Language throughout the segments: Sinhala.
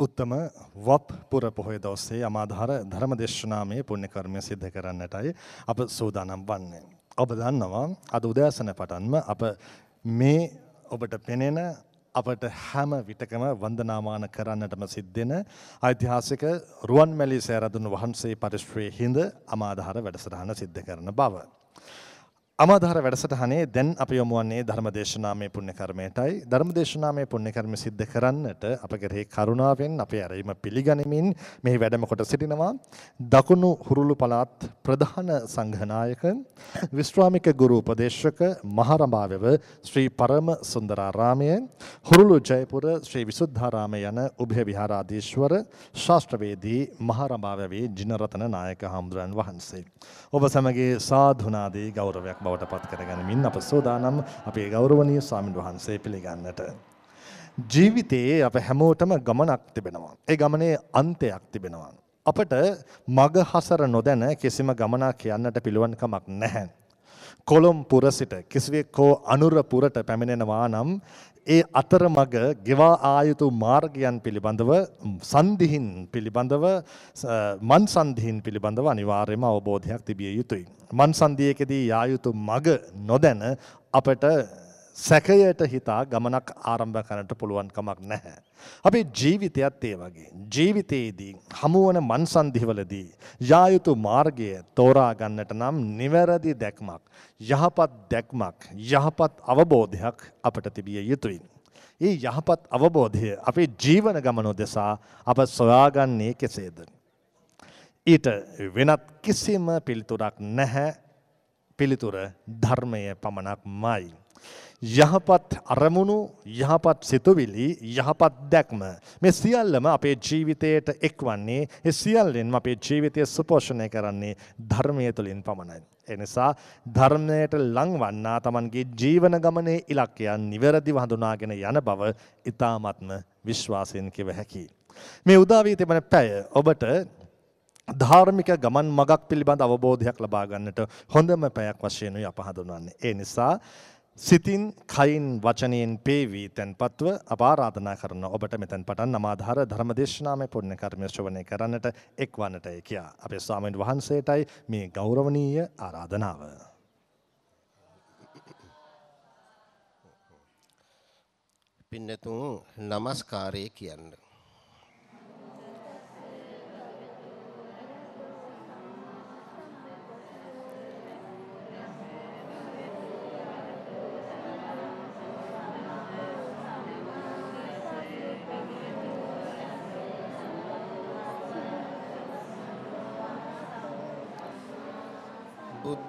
උත්තම වප්පුර පොහොය දවසේ අමාධාර ධර්මදේශනාමය පුණ්‍ය කර්මය සිද්ධ කරන්නටයි අප සූදානම් වන්නේ. ඔබ දන්නවා අද උදෑසන පටන්ම අප මේ ඔබට පෙනෙන අපට හැම විටකම වන්දනාමාන කරන්නටම සිද්ධෙන ඓතිහාසික රුවන්මැලි සෑරදුන් වහන්සේ පරිශ්‍රයේ හිඳ අමාධාර වැඩසටහන සිද්ධ කරන බව. අමාධාර වැඩසටහනේ දැන් අපි යොමු වන්නේ ධර්මදේශනාමය පුණ්‍ය කර්මයටයි. ධර්මදේශනාමය පුණ්‍ය කර්ම සිද්ධ කරන්නට අප කෙරෙහි කරුණාවෙන් අපේ ඇරීම පිළිගනිමින් මෙහි වැඩම කොට සිටිනවා දකුණු හුරුළු පළාත් ප්‍රධාන සංඝනායක විශ්‍රාමික ගුරු උපදේශක මහරඹාවෙව ශ්‍රී පරම සුන්දරාරාමය හුරුළු ජයපුර ශ්‍රී විසුද්ධාරාම යන උභය විහාරාධීශවර ශාස්ත්‍රවේදී මහරඹාවවේ ජිනරතන නායක හාමුදුරන් වහන්සේ. ඔබ සමගේ සාධුනාදී ගෞරවයක් බවට පත් කරගනිමින් අප සෝදානම් අපේ ගෞරවනීය ස්වාමින් වහන්සේ පිළිගන්නට. ජීවිතයේ අප හැමෝටම ගමනක් තිබෙනවා. ඒ ගමනේ අන්තයක් තිබෙනවා. අපට මග හසර නොදැන කිසිම ගමනක් යන්නට පිළුවන්කමක් නැහැ. කොළොම් පුර සිට කිසිවෙක් හෝ අනුර පුරට පැමිණෙනවා නම් ඒ අතරමඟ ගෙවා ආයුතු මාර්ගයන් පිළිබඳව සන්ධිහින් පිළිබඳව මන් සන්ධිහින් පිළිබඳව අනිවාර්යම අවබෝධයක් තිබිය යුතුයි. මන් සන්ධියකදී යා යුතු මඟ නොදැන අපට සැකයට හිතා ගමනක් ආරම්භ කරන්නට පුළුවන් කමක් නැහැ. අපේ ජීවිතයත් ඒ වගේ. ජීවිතයේදී හමුවන මන්සන්දිවලදී යා යුතු මාර්ගය තෝරා ගන්නට නම් නිවැරදි දැක්මක්, යහපත් දැක්මක්, යහපත් අවබෝධයක් අපට තිබිය යුතුයි. ඒ යහපත් අවබෝධය අපේ ජීවන ගමන උදෙසා අප සොයාගන්නේ කෙසේද? ඊට වෙනත් කිසිම පිළිතුරක් නැහැ. පිළිතුර ධර්මය පමණක්මයි. යහපත් අරමුණු යහපත් සිතුවිලි යහපත් දැක්ම මේ සියල්ලම අපේ ජීවිතයට එක්වන්නේ ඒ සියල්ලෙන්ම අපේ ජීවිතය සුපෝෂණය කරන්නේ ධර්මය තුළින් පමණයි. එනිසා ධර්මයට ලංවන්නා Tamanගේ ජීවන ගමනේ ඉලක්කයන් නිවැරදිව හඳුනාගෙන යන බව ඊ타මත්ම විශ්වාසයෙන් කිව හැකියි. මේ උදා වී තිබෙන පැය ඔබට ධාර්මික ගමන් මගක් පිළිබඳ අවබෝධයක් ලබා ගන්නට හොඳම පැයක් වශයෙන් අපි හඳුන්වන්නේ. ඒ නිසා සිතින් කයින් වචනයෙන් පේවී තැන්පත්ව අපාරාධනා කරන ඔබට මෙතැන් පටන් අමාධාර ධර්මදේශනාමය පුණ්‍ය කර්මය ශ්‍රවණය කරන්නට එක්වන්නටයි කියා අපේ ස්වාමීන් වහන්සේටයි මේ ගෞරවනීය ආරාධනාව. පින්නතුන් নমස්කාරය කියන්න.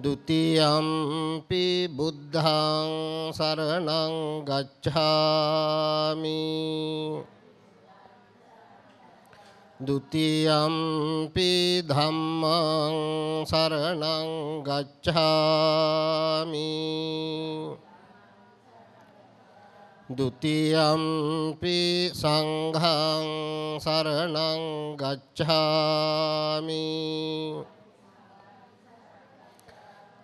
දුතියම්පි බුද්ධං සරණං ගච්ඡාමි ဒုတိယံ පි ධම්මං සරණං ගච්ඡාමි ဒုတိယံ පි සංඝං සරණං ගච්ඡාමි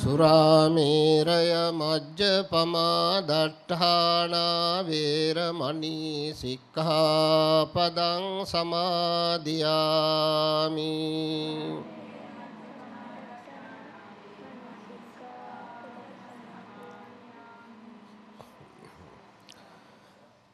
සුරාමේරය මජ්ජපමා දට්ඨානා වේරමණී සික්ඛාපදං සමාදියාමි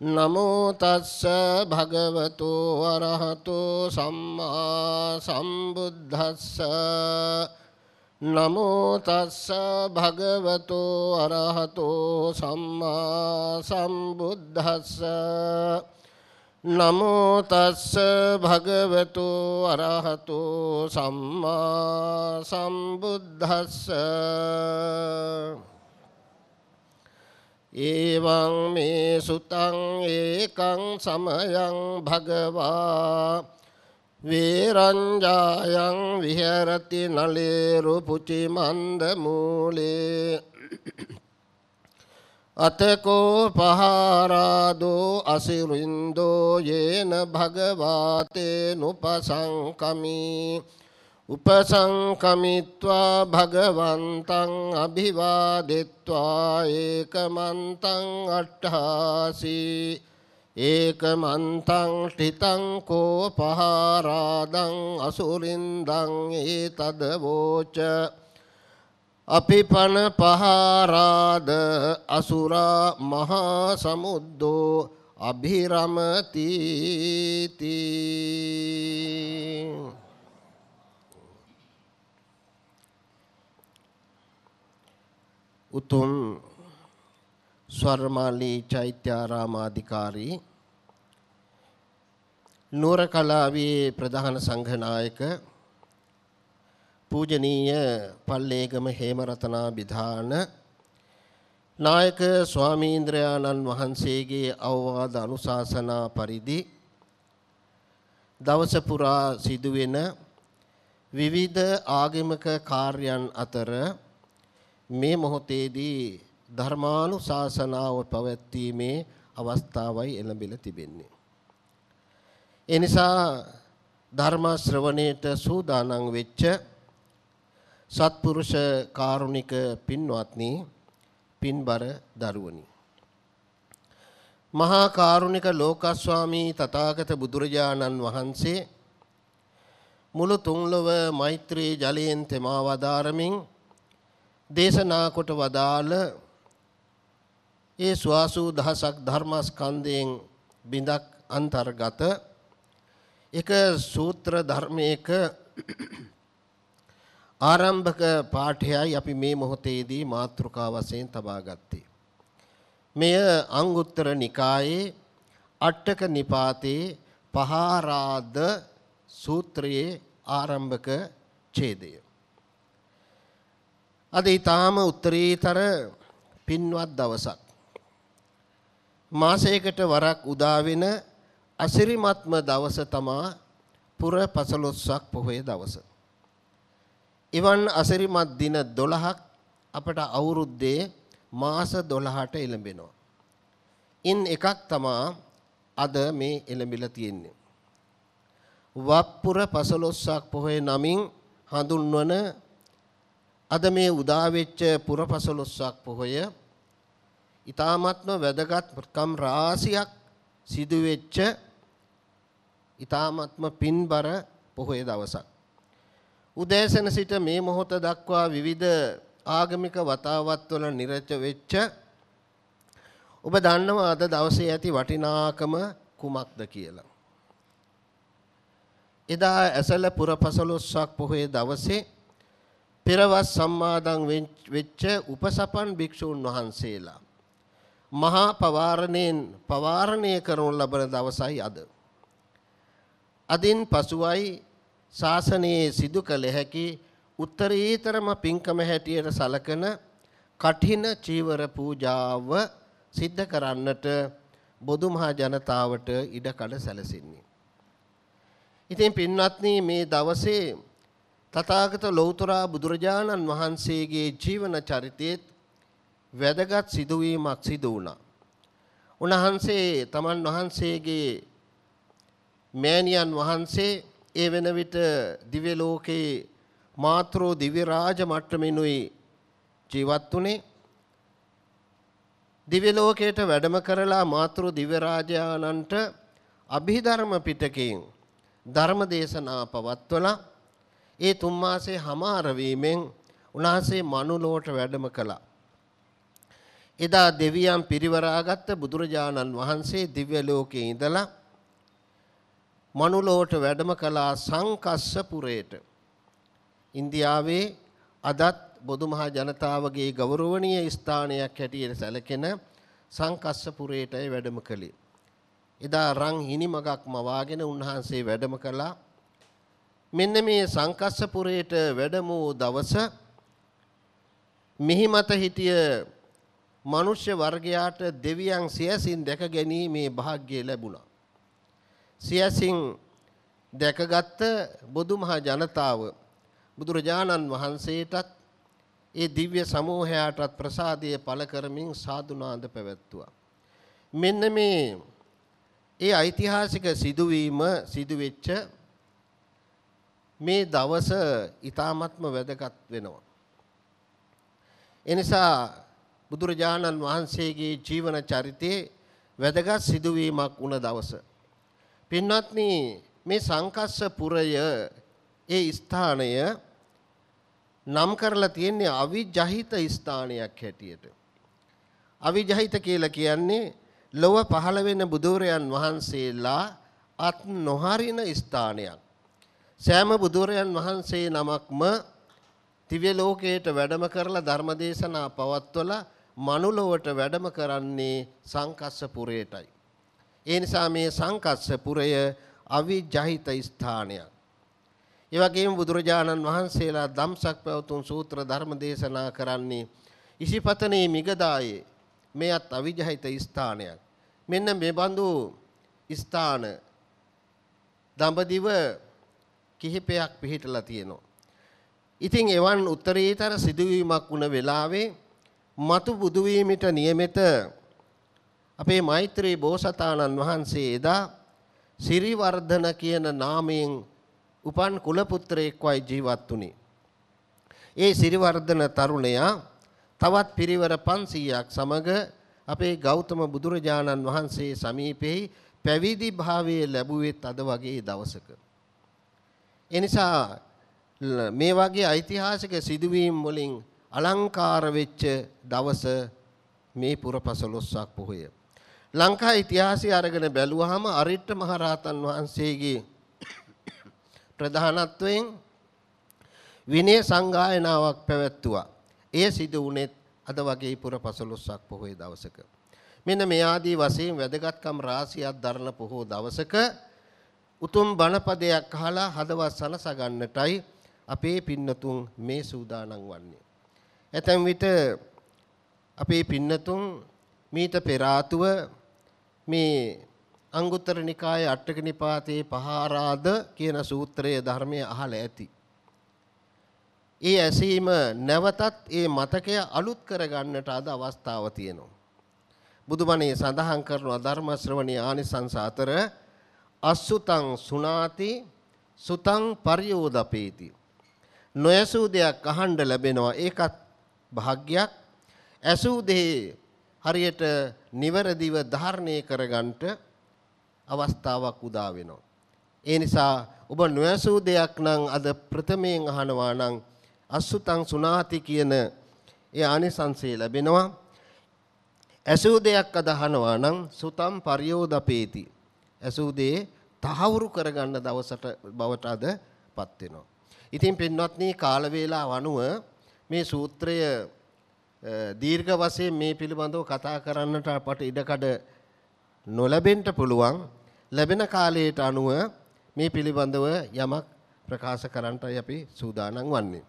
නමෝ තස්ස භගවතු වරහතු සම්මා සම්බුද්දස්ස නමෝ තස්ස භගවතු වරහතු සම්මා සම්බුද්දස්ස නමෝ තස්ස භගවතු වරහතු සම්මා සම්බුද්දස්ස ඒවං මේ සුතං ඒකං සමයං භගවා වේරංජායන් විහෙරති නලේරු පුචි මන්ද මූලේ අතකෝ පහාරාදෝ අසිරින්දෝ යේන භගවාතේ නුපසංකමී උපසංකමිත්වා භගවන්තං අභිවාදෙත්වා ඒකමන්තං අට්ඨාසී ඒකමන්තං ඨිතං කෝ පහරාදං අසුරින්දං ඒතද වෝච අපිපන පහරාද අසුරා මහා සමුද්දෝ අභිරමති තී උතුම් ස්වර්මාලී චෛත්‍යාරාමාධිකාරී නුවර කලාවේ ප්‍රධාන සංඝනායක පූජනීය පල්ලේගම හේමරතනා විධාන නායක ස්වාමීන්ද්‍රයාණන් වහන්සේගේ අවවාද අනුශාසනා පරිදි දවස පුරා සිදුවෙන විවිධ ආගමික කාර්යයන් අතර මේ මොහොතේදී ධර්මානුශාසනාව පැවැත්වීමේ අවස්ථාවයි එළඹිලා තිබෙන්නේ. ඒ නිසා ධර්ම ශ්‍රවණයට සූදානම් වෙච්ච සත්පුරුෂ කාරුණික පින්වත්නි පින්බර දරුවනි මහා කාරුණික ලෝකස්වාමී තථාගත බුදුරජාණන් වහන්සේ මුළු තුන්ලොව මෛත්‍රී ජලයෙන් තෙමා වදාරමින් දේශනා කොට වදාළ ඒ සුවාසූ දහසක් ධර්මස්කන්ධයෙන් බිඳක් අන්තර්ගත එක සූත්‍ර ධර්මයක ආරම්භක පාඨයයි අපි මේ මොහොතේදී මාතෘකා වශයෙන් තබා ගත්තේ. මෙය අංගුත්තර නිකායේ අට්ඨක නිපාතේ පහාරාද සූත්‍රයේ ආරම්භක ඡේදය. අද ඊටාම උත්තරීතර පින්වත් දවසක්. මාසයකට වරක් උදා වෙන අසිරිමත්ම දවස තමා පුර පසළොස්වක පොහොය දවස. එවන් අසිරිමත් දින 12ක් අපට අවුරුද්දේ මාස 12ට එළඹෙනවා. ඉන් එකක් තමා අද මේ එළඹිලා තියෙන්නේ. වප්පුර පසළොස්වක පොහොය නමින් හඳුන්වන අද මේ උදාවෙච්ච පුරපසළොස්වක් පොහොය ඊ타මත්ම වැදගත්කම් රාශියක් සිදුවෙච්ච ඊ타මත්ම පින්බර පොහොය දවසක්. උදෑසන සිට මේ මොහොත දක්වා විවිධ ආගමික වතාවත්වල නිරත වෙච්ච ඔබ දන්නවා අද දවසේ ඇති වටිනාකම කුමක්ද කියලා. එදා ඇසල පුරපසළොස්වක් පොහොය දවසේ පෙරවස් සම්මාදන් වෙච්ච උපසපන් භික්ෂූන් වහන්සේලා මහා පවාරණයෙන් පවාරණය කරනු ලබන දවසයි අද. අදින් පසුවයි ශාසනයේ සිදු කළ හැකි උත්තරීතරම පින්කම හැටියට සලකන කඨින චීවර පූජාව සිද්ධ කරන්නට බොදු මහා ජනතාවට ඉඩ කඩ සැලසෙන්නේ. ඉතින් පින්වත්නි මේ දවසේ තථාගත ලෞතරා බුදුරජාණන් වහන්සේගේ ජීවන චරිතයේ වැදගත් සිදුවීමක් සිදු වුණා. උන්වහන්සේ තමන් වහන්සේගේ මෑණියන් වහන්සේ ඒ වෙන විට දිව්‍ය ලෝකේ මාත්‍රෝ දිව්‍ය රාජ මට්ටමිනුයි ජීවත් වුනේ දිව්‍ය ලෝකයට වැඩම කරලා මාත්‍රෝ දිව්‍ය රාජානන්ට අභිධර්ම පිටකයෙන් ධර්ම දේශනා පවත්වලා ඒ තුන් මාසේ හමාර වීමෙන් උන්වහන්සේ මනුලොවට වැඩම කළා. එදා දෙවියන් පිරිවරාගත්ත බුදුරජාණන් වහන්සේ දිව්‍ය ලෝකයේ ඉඳලා මනුලොවට වැඩම කළා සංකස්ස පුරයට. ඉන්දියාවේ අදත් බොදු මහා ජනතාවගේ ගෞරවනීය ස්ථානයක් හැටියට සැලකෙන සංකස්සපුරේටයි වැඩම කළේ. එදා රන් හිණි මගක් මවාගෙන උන්වහන්සේ වැඩම කළා. මෙන්න මේ සංකස්සපුරයට වැඩම වූ දවස මෙහි මත හිටිය මනුෂ්‍ය වර්ගයාට දෙවියන් සියසින් දැක ගැනීමේ වාග්ය ලැබුණා. සියසින් දැකගත් බොදු මහ ජනතාව බුදුරජාණන් වහන්සේටත් ඒ දිව්‍ය සමූහයාටත් ප්‍රසාදය පළ කරමින් සාදුනාද පැවැත්තුවා. මෙන්න මේ ඒ ඓතිහාසික සිදුවීම සිදුවෙච්ච මේ දවස ඊ타මත්ම වැදගත් වෙනවා. එනිසා බුදුරජාණන් වහන්සේගේ ජීවන චරිතයේ වැදගත් සිදුවීමක් වුණ දවස. පින්වත්නි මේ සංකස්ස පුරය ඒ ස්ථානය නම් කරලා තියෙන්නේ අවිජහිත ස්ථානයක් හැටියට. අවිජහිත කියලා කියන්නේ ලොව පහළ වෙන බුදුරයන් වහන්සේලා අත් නොහරින ස්ථානයක්. සෑම බුදුරයන් වහන්සේ නමක්ම දිව්‍ය ලෝකයට වැඩම කරලා ධර්මදේශනා පවත්වලා මනුලොවට වැඩම කරන්නේ සංකස්සපුරයටයි. ඒ නිසා මේ සංකස්සපුරය අවිජහිත ස්ථානයක්. ඒ වගේම බුදුරජාණන් වහන්සේලා ධම්සක් පැවතුම් සූත්‍ර ධර්මදේශනා කරන්නේ ඉසිපතනේ මිගදායේ මෙයත් අවිජහිත ස්ථානයක්. මෙන්න මේ බඳු ස්ථාන දඹදිව කිහිපයක් පිහිටලා තියෙනවා. ඉතින් එවන් උත්තරීතර සිදුවීමක් වුණ වෙලාවේ මතු බුදු වීමට નિયමිත අපේ මෛත්‍රී බෝසතාණන් වහන්සේ එදා සිරිවර්ධන කියන නාමයෙන් උපන් කුලපුත්‍රයෙක් වයි ජීවත් වුණේ. ඒ සිරිවර්ධන තරුණයා තවත් පිරිවර 500ක් සමග අපේ ගෞතම බුදුරජාණන් වහන්සේ සමීපෙහි පැවිදි භාවයේ ලැබුවෙත් අද වගේ දවසක. එනිසා මේ වගේ ඓතිහාසික සිදුවීම් වලින් අලංකාර වෙච්ච දවස මේ පුරපසළොස්වක් පොහොය. ලංකා ඉතිහාසය අරගෙන බැලුවාම අරිට්ඨ මහරහතන් වහන්සේගේ ප්‍රධානත්වයෙන් විනය සංගායනාවක් පැවැත්තුවා. එය සිදු වුණේ අද වගේ පුරපසළොස්වක් පොහොය දවසක. මෙන්න මේ ආදී වශයෙන් වැදගත්කම් රාශියක් දරන පොහොය දවසක උතුම් බණපදයක් අහලා හදවත් සලස ගන්නටයි අපේ පින්නතුන් මේ සූදානම් වන්නේ. ඇතැම් විට අපේ පින්නතුන් මීට පෙර ආතුව මේ අංගුත්තර නිකායේ අටක නිපාතේ පහාරාද කියන සූත්‍රයේ ධර්මය අහලා ඇති. ඒ ඇසීම නැවතත් ඒ මතකය අලුත් කරගන්නට අද අවස්ථාව තියෙනවා. බුදුබණේ සඳහන් කරන ධර්ම ශ්‍රවණී ආනිසංස අතර අසුතං සුණාති සුතං පරියෝදපේති නොයසූ දෙයක් අහන්න ලැබෙනවා ඒකත් භාග්යක් ඇසූ දෙහි හරියට නිවැරදිව ධාරණය කරගන්නට අවස්ථාවක් උදා වෙනවා ඒ නිසා ඔබ නොයසූ දෙයක් නම් අද ප්‍රථමයෙන් අහනවා නම් අසුතං සුණාති කියන ඒ ආනිසංසය ලැබෙනවා ඇසූ දෙයක් අදහනවා නම් සුතම් පරියෝදපේති ඇසූ දේ තහවුරු කරගන්න දවසට බවට අදපත් වෙනවා. ඉතින් පින්වත්නි කාල වේලාව අනුව මේ සූත්‍රය දීර්ඝ වශයෙන් මේ පිළිබඳව කතා කරන්නට අපට ඉඩකඩ නොලැබෙන්න පුළුවන්. ලැබෙන කාලයට අනුව මේ පිළිබඳව යමක් ප්‍රකාශ කරන්නයි අපි සූදානම් වන්නේ.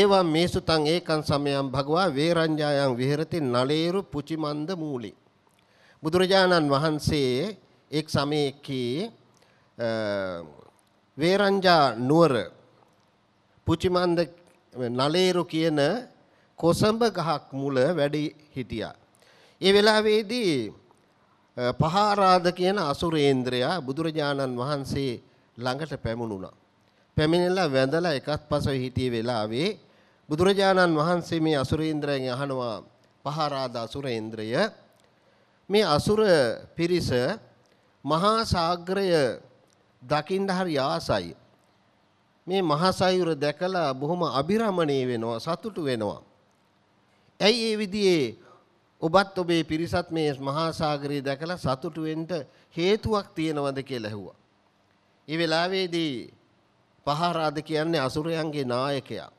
ඒවා මේසුතං ඒකං සමයං භගවා වේරඤ්ඤායන් විහෙරති නලේරු පුචිමන්ද මූලී බුදුරජාණන් වහන්සේ එක් සමයකී වේරංජා නුවර පුචිමන්ද නලේරු කියන කොසඹ ගහක් මුල වැඩි හිටියා. ඒ වෙලාවේදී පහාරාද කියන අසුරේන්ද්‍රයා බුදුරජාණන් වහන්සේ ළඟට පැමුණුණා. පැමිණිලා වැඳලා එකත් පසව හිටියේ වෙලාවේ බුදුරජාණන් වහන්සේ මේ අසුරේන්ද්‍රයන් අහනවා පහාරාද අසුරේන්ද්‍රය මේ අසුර පිරිස මහා සාගරය දකින්න හරි ආසයි. මේ මහා සයුර දැකලා බොහොම අබිරමණීය වෙනවා සතුටු වෙනවා. ඇයි ඒ විදිහේ ඔබත් ඔබේ පිරිසත් මේ මහා සාගරය දැකලා සතුටු වෙන්න හේතුවක් තියෙනවද කියලා ඇහුවා. ඒ වෙලාවේදී පහරාද කියන්නේ අසුරයන්ගේ නායකයා.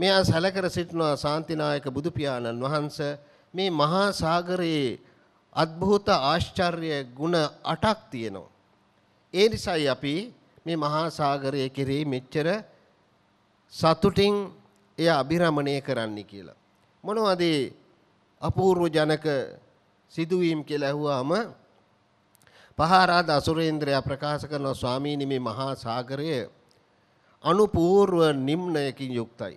මෙයා සැලකර සිටනවා සාන්තිනායක බුදු පියාණන් වහන්සේ මේ මහා සාගරයේ අද්භූත ආශ්චර්ය ගුණ 8ක් තියෙනවා. ඒ නිසායි අපි මේ මහා සාගරය කෙරෙහි මෙච්චර සතුටින් එය අභිරමණය කරන්න කියලා. මොනවද අපූර්ව ජනක සිදුවීම් කියලා ඇහුවාම පහාරාද අසුරේන්ද්‍රයා ප්‍රකාශ කරන ස්වාමීනි මේ මහා සාගරය අනුපූර්ව නිම්නයකින් යුක්තයි.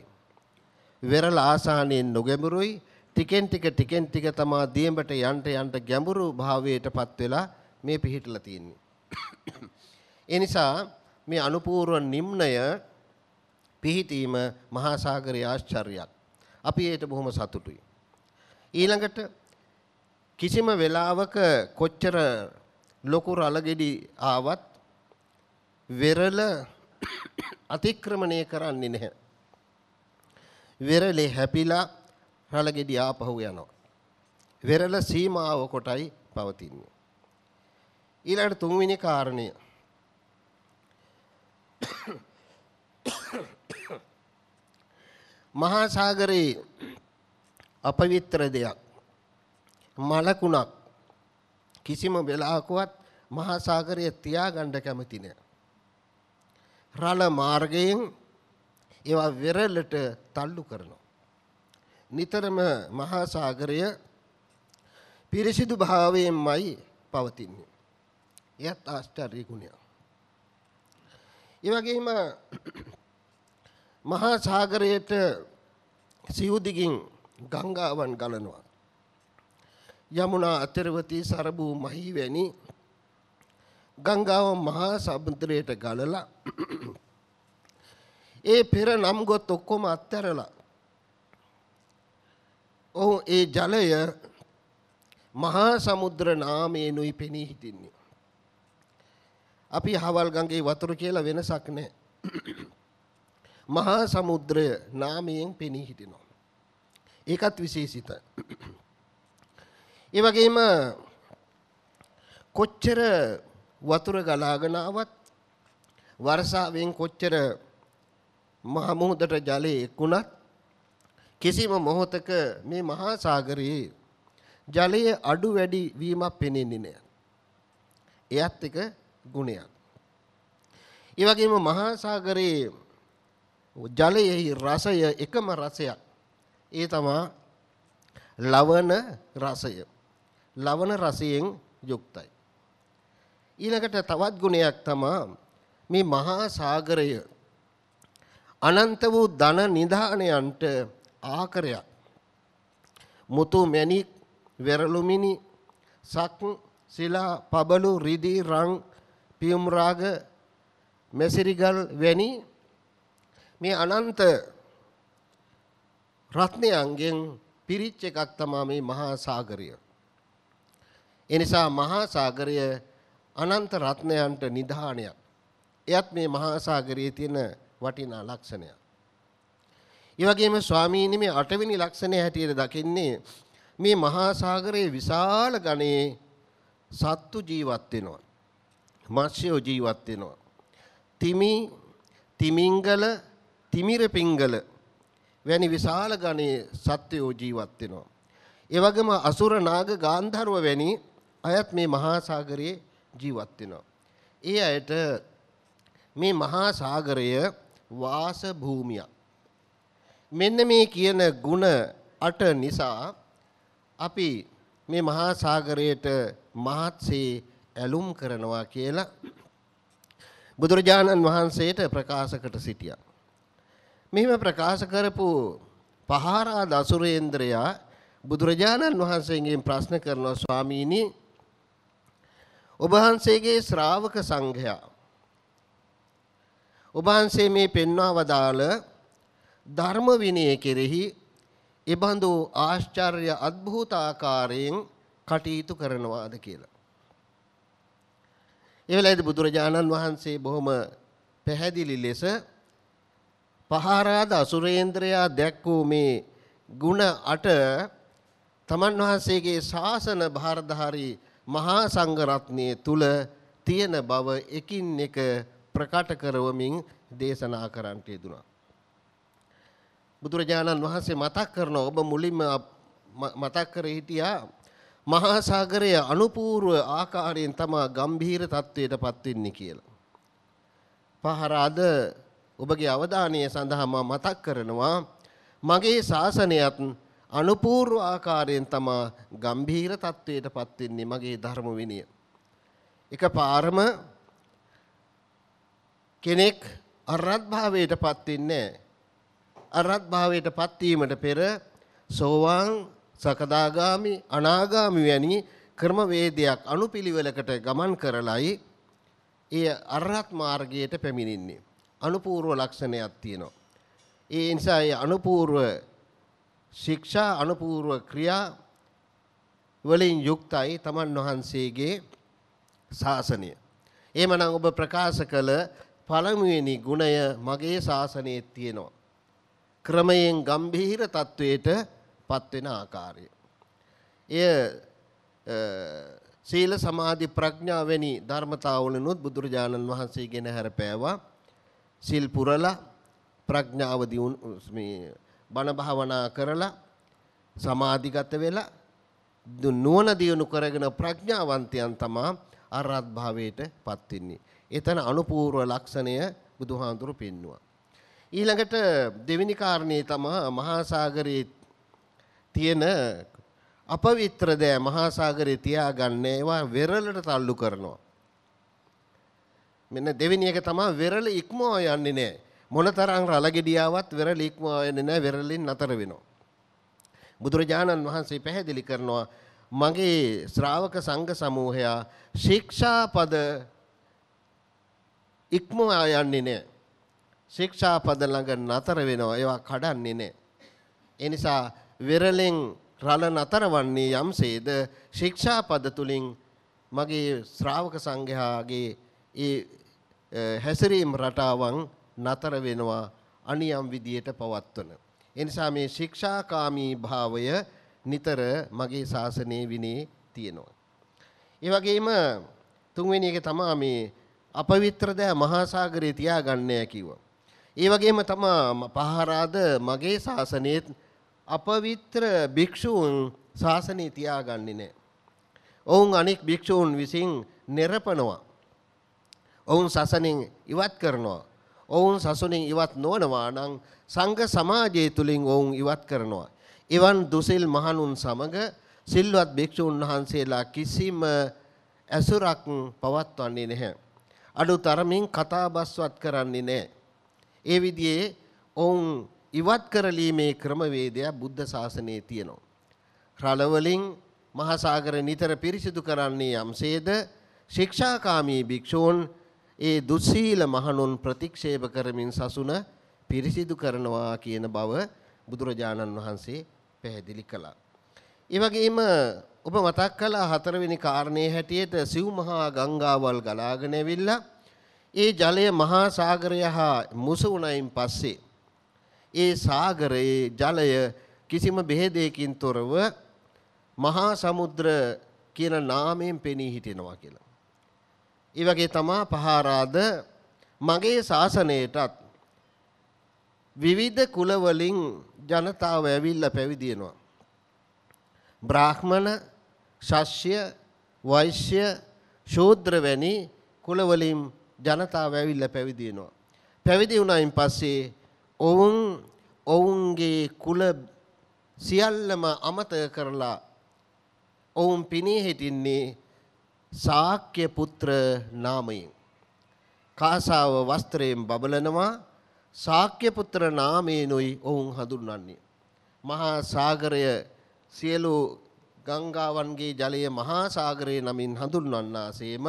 වෙරළ ආසානයෙන් නොගැඹුරුයි ටිකෙන් ටික ටිකෙන් ටික තමා දියඹට යන්න යන්න ගැඹුරු භාවයටපත් වෙලා මේ පිහිටලා තියෙන්නේ. ඒ නිසා මේ අනුපූර්ව නිම්නය පිහිටීම මහා සාගරයේ ආශ්චර්යයක්. අපි ඒට බොහොම සතුටුයි. ඊළඟට කිසිම වෙලාවක කොච්චර ලොකු රළගෙඩි ආවත් වෙරළ අතික්‍රමණය කරන්නේ නැහැ. වෙරළේ හැපිලා රළ ගෙඩි ආපහු යනවා. වෙරළ සීමාව කොටයි පවතින්නේ. ඊළඟට තුන්වෙනි කාරණය. මහා සාගරේ අපවිත්‍ර දෙයක් මලකුණක් කිසිම වෙලාවකවත් මහා සාගරය තියාගන්න කැමති නෑ. රළ මාර්ගයෙන් ඒවා වෙරළට තල්ලු කරනවා. නිතරම මහා සාගරය පිරිසිදු භාවයෙන්මයි පවතින්නේ. එයත් ආශ්චර්ය ගුණයක්. ඒ වගේම මහා සාගරයට සිව් දිගින් ගංගාවන් ගලනවා. යමුනා අතරවති සරබූ මහී වැනි ගංගාව මහා සමුද්‍රයට ගලලා ඒ පෙර නම් ගොත් ඔක්කොම අත්හැරලා ඔහු ඒ ජලය මහා සමුද්‍ර නාමයෙන්ුයි පෙනී හිටින්නේ. අපි හවල් ගඟේ වතුර කියලා වෙනසක් නැහැ. මහා සමුද්‍රය නාමයෙන් පෙනී හිටිනවා. ඒකත් විශේෂිතයි. ඒ වගේම කොච්චර වතුර ගලාගෙන ආවත් වර්ෂාවෙන් කොච්චර මහ මුහුදට ජලය එක්ුණත් කිසිම මොහොතක මේ මහා සාගරයේ ජලයේ අඩු වැඩි වීමක් පෙනෙන්නේ නැහැ. එයත් එක ගුණයක්. ඒ වගේම මහා සාගරයේ ජලයේ රසය එකම රසයක්. ඒ තමයි ලවණ රසය. ලවණ රසයෙන් යුක්තයි. ඊළඟට තවත් ගුණයක් තමයි මේ මහා සාගරය අනන්ත වූ ධන නිධානයන්ට ආකරයක් මුතු මැණික් වෙරළුමිනි සක් ශිලා පබළු රිදී රං පියුම් රාග මෙසිරිගල් වැනි මේ අනන්ත රත්නයන්ගෙන් පිරිච් එකක් තමයි මේ මහා සාගරය. ඒ නිසා මහා සාගරය අනන්ත රත්නයන්ට නිධානයක්. එයත් මේ මහා සාගරයේ තියෙන වටිනා ලක්ෂණයක්. ඒ වගේම ස්වාමීනි මේ අටවෙනි ලක්ෂණය හැටියට දකින්නේ මේ මහා සාගරයේ විශාල ගණයේ සත්තු ජීවත් වෙනවා. මත්ස්‍යෝ ජීවත් වෙනවා. තිමි, තිමිංගල, තිමිරපිංගල වැනි විශාල ගණයේ සත්වයෝ ජීවත් වෙනවා. ඒ වගේම අසුර නාග ගාන්ධර්ව වැනි අයත් මේ මහා සාගරයේ ජීවත් වෙනවා. ඒ අයට මේ මහා සාගරය වාස භූමියක්. මෙන්න මේ කියන ಗುಣ 8 නිසා අපි මේ මහා සාගරයට මහත්සේ ඇලුම් කරනවා කියලා බුදුරජාණන් වහන්සේට ප්‍රකාශකට සිටියා. මෙහිම ප්‍රකාශ කරපු පහාරා දසුරේන්ද්‍රයා බුදුරජාණන් වහන්සේගෙන් ප්‍රශ්න කරනවා ස්වාමීනි ඔබ වහන්සේගේ ශ්‍රාවක සංඝයා ඔබ වහන්සේ මේ පෙන්වවදාලා ධර්ම විනය කෙරෙහි එබඳු ආශ්චර්ය අద్භූත ආකාරයෙන් කටයුතු කරනවාද කියලා. ඒ වෙලාවේදී බුදුරජාණන් වහන්සේ බොහොම පැහැදිලි ලෙස පහාරාද අසුරේන්ද්‍රයා දැක්වූ මේ ಗುಣ 8 තමන් වහන්සේගේ ශාසන භාරධාරී මහා සංඝ රත්නයේ තුල තියෙන බව එකින් එක ප්‍රකට කරවමින් දේශනා කරන්නට යෙදුණා. බුදුරජාණන් වහන්සේ මතක් කරනවා ඔබ මුලින්ම මතක් කර හිටියා මහා සාගරය අනුපූර්ව ආකාරයෙන් තමා ගම්භීර තත්ත්වයටපත් වෙන්නේ කියලා. පහර අද ඔබගේ අවධානය සඳහා මම මතක් කරනවා මගේ ශාසනයත් අනුපූර්ව ආකාරයෙන් තමා ගම්භීර තත්ත්වයටපත් වෙන්නේ මගේ ධර්ම විනය. එකපාරම කෙනෙක් අරහත් භාවයටපත් වෙන්නේ නැහැ. අරහත් භාවයට පත්වීමට පෙර සෝවාන් සකදාගාමි අනාගාමි වැනි ක්‍රමවේදයක් අනුපිළිවෙලකට ගමන් කරලයි ඒ අරහත් මාර්ගයට පැමිණෙන්නේ. අනුපූර්ව ලක්ෂණයක් තියෙනවා. ඒ නිසා ඒ අනුපූර්ව ශික්ෂා අනුපූර්ව ක්‍රියා වලින් යුක්තයි තමන් වහන්සේගේ ශාසනය. එහෙමනම් ඔබ ප්‍රකාශ කළ පළමුවෙනි ගුණය මගේ ශාසනයේ තියෙනවා. ක්‍රමයෙන් ගම්භීර තත්වයට පත්වෙන ආකාරය. එය සීල සමාධි ප්‍රඥා වැනි ධර්මතාවලනොත් බුදුරජාණන් වහන්සේ ගෙන හැරපෑවා. සිල් පුරලා ප්‍රඥාව දියුණු මේ බණ භාවනා කරලා සමාධිගත වෙලා නුවණ දියුණු කරගෙන ප්‍රඥාවන්තයන් තමා අරහත් භාවයට පත් වෙන්නේ. එතන අනුපූර්ව ලක්ෂණය බුදුහාඳුරු පෙන්නවා. ඊළඟට දෙවෙනි කාරණේ තමයි මහා සාගරයේ තියෙන අපවිත්‍ර දෑ මහා සාගරේ තියාගන්න ඒවා වෙරළට තල්ලු කරනවා. මෙන්න දෙවෙනි එක තමයි වෙරළ ඉක්මවා යන්නේ නැහැ. මොනතරම් රළගෙඩියාවත් වෙරළ ඉක්මවා යන්නේ නැහැ වෙරළින් නතර වෙනවා. බුදුරජාණන් වහන්සේ පැහැදිලි කරනවා මගේ ශ්‍රාවක සංඝ සමූහයා ශික්ෂාපද ඉක්මවා යන්නේ නැහැ. ශික්ෂාපද ළඟ නතර වෙනවා. ඒවා කඩන්නේ නැහැ. ඒ නිසා විරලෙන් රළ නතරවන්නේ යම්සේද ශික්ෂාපද තුලින් මගේ ශ්‍රාවක සංඝයාගේ ඒ හැසිරීම රටාවන් නතර වෙනවා අනියම් විදියට පවත්වන. ඒ නිසා මේ ශික්ෂාකාමී භාවය නිතර මගේ ශාසනයේ විනේ තියෙනවා. ඒ වගේම තුන්වෙනි එක තමයි මේ අපවිත්‍ර දෑ මහා සාගරේ තියාගන්නෑ කිව්වා. ඒ වගේම තමා පහරාද මගේ ශාසනයේත් අපවිත්‍ර භික්ෂූන් ශාසනය තියාගන්නේ නැහැ. ඔවුන් අනෙක් භික්ෂූන් විසින් නිරපනවා. ඔවුන් සසනින් ඉවත් කරනවා. ඔවුන් සසුනින් ඉවත් නොවනවා නම් සංඝ සමාජය තුලින් ඔවුන් ඉවත් කරනවා. එවන් දුසිල් මහණුන් සමග සිල්වත් භික්ෂූන් වහන්සේලා කිසිම ඇසුරක් පවත්වන්නේ නැහැ. අඩුතරමින් කතාබස්වත් කරන්නේ නැහැ. ඒ විදිහේ ඔවුන් ඉවත් කරලීමේ ක්‍රමවේදයක් බුද්ධ ශාසනයේ තියෙනවා. රළ වලින් මහසાગර නිතර පිරිසිදු කරන්නේ යම්සේද ශික්ෂාකාමී භික්ෂූන් ඒ දුස්සීල මහණුන් ප්‍රතික්ෂේප කරමින් සසුන පිරිසිදු කරනවා කියන බව බුදුරජාණන් වහන්සේ පැහැදිලි කළා. ඒ වගේම ඔබ මතක් කළා හතරවෙනි කාරණේ හැටියට සිව් මහා ගංගාවල් ගලාගෙන ඇවිල්ලා ඒ ජලය මහා සාගරය හා මුසු වුණයින් පස්සේ ඒ සාගරයේ ජලය කිසිම බෙහෙදයකින් තොරව මහා සමුද්‍ර කියන නාමයෙන් පෙනී හිටිනවා කියලා. ඒ වගේ තමා පහාරාද මගේ ශාසනයටත් විවිධ කුලවලින් ජනතාව ඇවිල්ලා පැවිදිනවා. බ්‍රාහ්මණ, ශාස්ත්‍ය, වෛශ්‍ය, ශූද්‍ර වැනි කුලවලින් ජනතාව ඇවිල්ලා පැවිදි වෙනවා. පැවිදි වුණායින් පස්සේ ඔවුන් ඔවුන්ගේ කුල සියල්ලම අමතක කරලා ඔවුන් පිණී හිටින්නේ ශාක්‍ය පුත්‍ර නාමයෙන්. කාසාව වස්ත්‍රයෙන් බබලනවා ශාක්‍ය පුත්‍ර නාමයෙන්ුයි ඔවුන් හඳුන්වන්නේ. මහා සාගරය සියලු ගංගාවන්ගේ ජලය මහා සාගරය නමින් හඳුන්වන්නාseම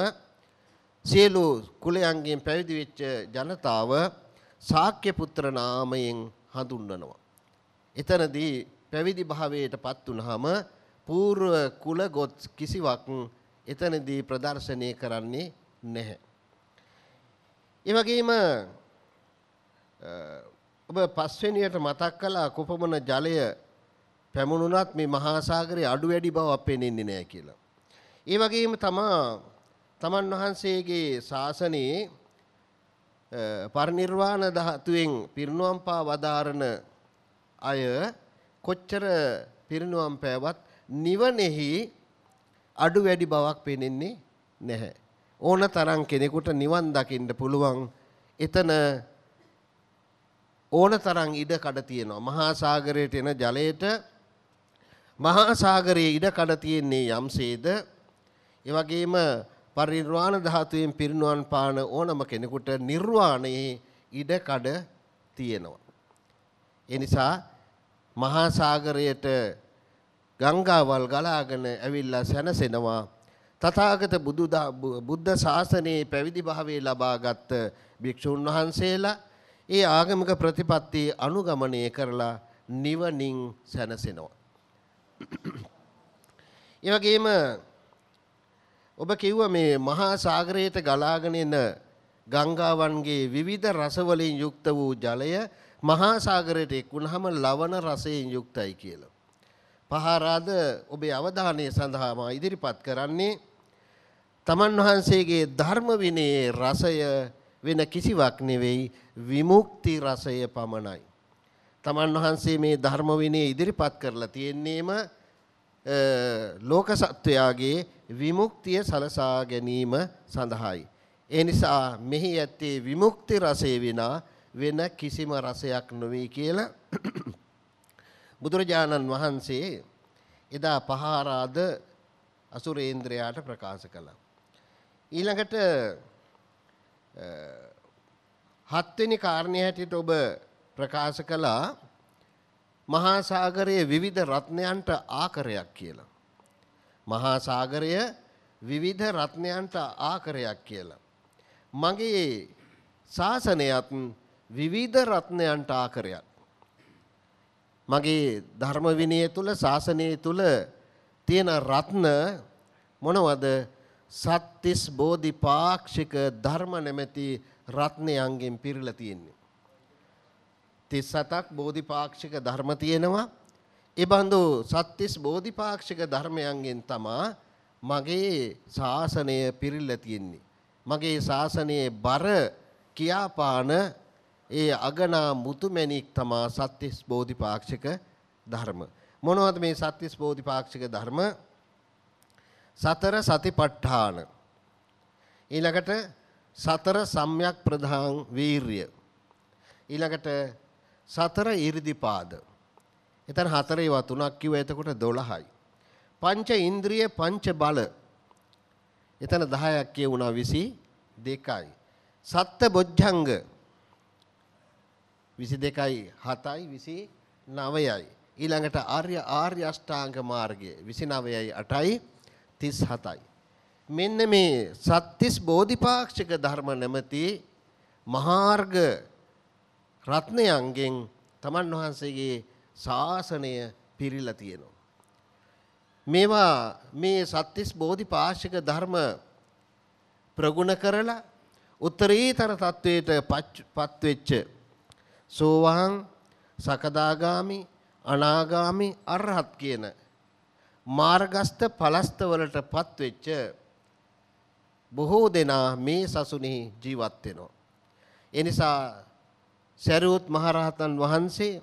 සියලු කුලයන්ගෙන් පැවිදි වෙච්ච ජනතාව ශාක්‍ය පුත්‍ර නාමයෙන් හඳුන්වනවා. එතනදී පැවිදි භාවයටපත් වුනහම పూర్ව කුල ගොත් කිසිවක් එතනදී ප්‍රදර්ශනය කරන්නේ නැහැ. ඒ වගේම ඔබ පස්වෙනියට මතක් කළා කුපමණ ජලය පැමුණුනත් මේ මහා සාගරයේ අඩු වැඩි බව පෙනෙන්නේ නැහැ කියලා. ඒ වගේම තමා තමන් වහන්සේගේ ශාසනයේ පරිනිර්වාණ ධාතුවෙන් පිරිනුවම් පා වදාරන අය කොච්චර පිරිනුවම් පෑවත් නිවනෙහි අඩු වැඩි බවක් පෙනෙන්නේ නැහැ. ඕන තරම් කෙනෙකුට නිවන් දකින්න පුළුවන්. එතන ඕන තරම් ඉඩ කඩ තියෙනවා. මහා සාගරයට එන ජලයට මහා සාගරයේ ඉඩ කඩ තියෙන්නේ යම්සේද? ඒ වගේම පරිනිර්වාණ ධාතුවෙන් පිරිනුවන් පාන ඕනම කෙනෙකුට නිර්වාණයේ ඉඩකඩ තියෙනවා. ඒ නිසා මහා සාගරයට ගංගාවල් ගලාගෙන ඇවිල්ලා සැනසෙනවා. තථාගත බුදු බුද්ධ ශාසනයේ පැවිදි භාවයේ ලබාගත් භික්ෂුන් වහන්සේලා ඒ ආගමික ප්‍රතිපත්ති අනුගමනය කරලා නිවනින් සැනසෙනවා. ඒ වගේම ඔබ කිව්වා මේ මහා සාගරයට ගලාගෙන එන ගංගාවන්ගේ විවිධ රසවලින් යුක්ත වූ ජලය මහා සාගරයට එක් වුණාම ලවණ රසයෙන් යුක්තයි කියලා. පහරාද ඔබේ අවධානය සඳහාම ඉදිරිපත් කරන්නේ තමන් වහන්සේගේ ධර්ම විනයේ රසය වෙන කිසිවක් නෙවෙයි විමුක්ති රසය පමණයි. තමන් වහන්සේ මේ ධර්ම විනය ඉදිරිපත් කරලා තියෙන්නේම ලෝක සත්වයාගේ විමුක්තිය සලසා ගැනීම සඳහායි. ඒ නිසා මෙහි ඇත්තේ විමුක්ති රසය විනා වෙන කිසිම රසයක් නොවේ කියලා බුදුරජාණන් වහන්සේ එදා පහාරාද අසුරේන්ද්‍රයාට ප්‍රකාශ කළා. ඊළඟට හත්වෙනි කාරණේ හැටියට ඔබ ප්‍රකාශ කළා මහා සාගරයේ විවිධ රත්නයන්ට ආකරයක් කියලා. මහා සාගරය විවිධ රත්නයන්ට ආකරයක් කියලා. මගේ ශාසනයත් විවිධ රත්නයන්ට ආකරයක්. මගේ ධර්ම විනය තුල ශාසනය තුල තියෙන රත්න මොනවද? සත්තිස් බෝධිපාක්ෂික ධර්ම නැමැති රත්නයන්ගෙන් පිරලා තියෙන්නේ. 37ක් බෝධිපාක්ෂික ධර්ම තියෙනවා. ඒබඳු සත්‍තිස් බෝධිපාක්ෂික ධර්මයන්ගෙන් තමා මගේ ශාසනය පිරිල්ලා තියෙන්නේ. මගේ ශාසනයේ බර කියාපාන ඒ අගනා මුතුමැණික් තමා සත්‍තිස් බෝධිපාක්ෂික ධර්ම. මොනවද මේ සත්‍තිස් බෝධිපාක්ෂික ධර්ම? සතර සතිපට්ඨාන. ඊළඟට සතර සම්‍යක් ප්‍රධාන් වීරිය. ඊළඟට සතර 이르දිපාද එතන හතරේ වා තුනක් කිව්ව එතකොට 12යි. පංච ඉන්ද්‍රිය පංච බල. එතන 10ක් කියුණා 22යි. සත්ත බොජ්ජංග 22යි 7යි 29යි. ඊළඟට ආර්ය ආර්ය අෂ්ටාංග මාර්ගය 29යි 8යි 37යි. මෙන්න මේ සත්‍තිස් බෝධිපාක්ෂික ධර්ම නැමැති මහාර්ග රත්නයන්ගෙන් තමන් වහන්සේගේ ශාසනය පිරිලා තියෙනවා. මේවා මේ සත්‍තිස් බෝධිපාශික ධර්ම ප්‍රගුණ කරලා උත්තරීතර තත්වයට පත් වෙච්ච සෝවාන් සකදාගාමි අනාගාමි අරහත් කියන මාර්ගස්ත පලස්ත වලට පත් වෙච්ච බොහෝ දෙනා මේ සසුනේ ජීවත් වෙනවා. ඒ නිසා සරියුත් මහරහතන් වහන්සේ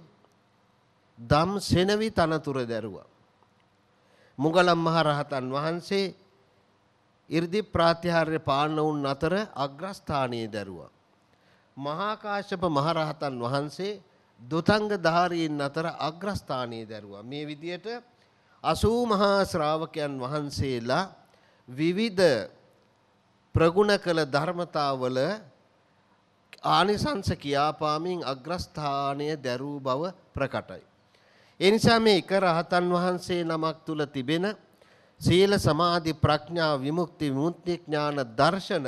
දම් සෙනවි තනතුර දැරුවා. මුගලම් මහරහතන් වහන්සේ 이르දි ප්‍රාතිහාර්ය පාන්නවුන් අතර අග්‍රස්ථානයේ දැරුවා. මහා කාශ්‍යප මහරහතන් වහන්සේ දුතංග ධාරීන් අතර අග්‍රස්ථානයේ දැරුවා. මේ විදියට 80 මහා ශ්‍රාවකයන් වහන්සේලා විවිධ ප්‍රගුණ කළ ධර්මතාවල ආනිසංස කියාපාමින් අග්‍රස්ථානය දැරූ බව ප්‍රකටයි. ඒ නිසා මේ එක රහතන් වහන්සේ නමක් තුල තිබෙන සීල සමාධි ප්‍රඥා විමුක්ති විමුක්ති ඥාන දර්ශන